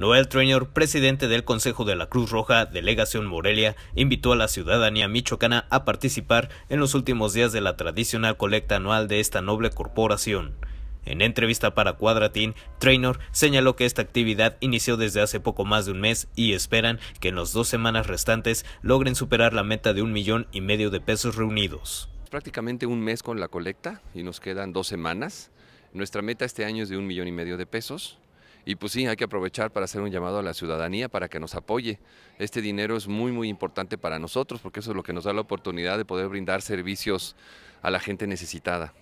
Noel Trainer, presidente del Consejo de la Cruz Roja, Delegación Morelia, invitó a la ciudadanía michoacana a participar en los últimos días de la tradicional colecta anual de esta noble corporación. En entrevista para Cuadratín, Trainor señaló que esta actividad inició desde hace poco más de un mes y esperan que en las dos semanas restantes logren superar la meta de un millón y medio de pesos reunidos. Prácticamente un mes con la colecta y nos quedan dos semanas. Nuestra meta este año es de un millón y medio de pesos. Y pues sí, hay que aprovechar para hacer un llamado a la ciudadanía para que nos apoye. Este dinero es muy, muy importante para nosotros porque eso es lo que nos da la oportunidad de poder brindar servicios a la gente necesitada.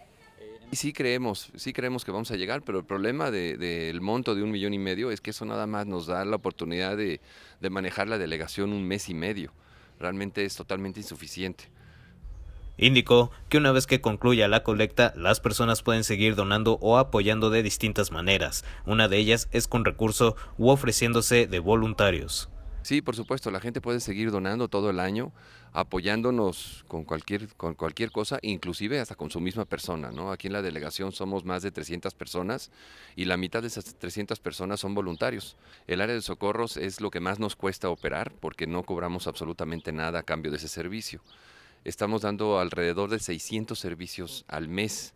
Y sí creemos, sí creemos que vamos a llegar, pero el problema del monto de un millón y medio es que eso nada más nos da la oportunidad de manejar la delegación un mes y medio. Realmente es totalmente insuficiente. Indicó que una vez que concluya la colecta, las personas pueden seguir donando o apoyando de distintas maneras. Una de ellas es con recurso u ofreciéndose de voluntarios. Sí, por supuesto, la gente puede seguir donando todo el año, apoyándonos con cualquier, cosa, inclusive hasta con su misma persona. ¿no? Aquí en la delegación somos más de 300 personas y la mitad de esas 300 personas son voluntarios. El área de socorros es lo que más nos cuesta operar porque no cobramos absolutamente nada a cambio de ese servicio estamos dando alrededor de 600 servicios al mes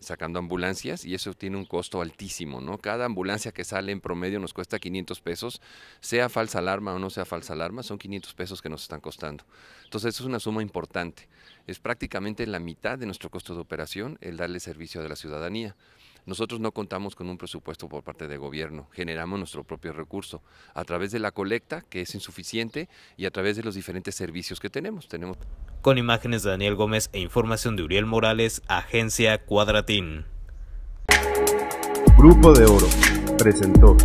sacando ambulancias y eso tiene un costo altísimo, ¿no? Cada ambulancia que sale en promedio nos cuesta 500 pesos, sea falsa alarma o no sea falsa alarma, son 500 pesos que nos están costando. Entonces, eso es una suma importante. Es prácticamente la mitad de nuestro costo de operación el darle servicio a la ciudadanía. Nosotros no contamos con un presupuesto por parte del gobierno, generamos nuestro propio recurso a través de la colecta, que es insuficiente, y a través de los diferentes servicios que tenemos. tenemos... Con imágenes de Daniel Gómez e información de Uriel Morales, Agencia Cuadratín. Grupo de Oro presentó.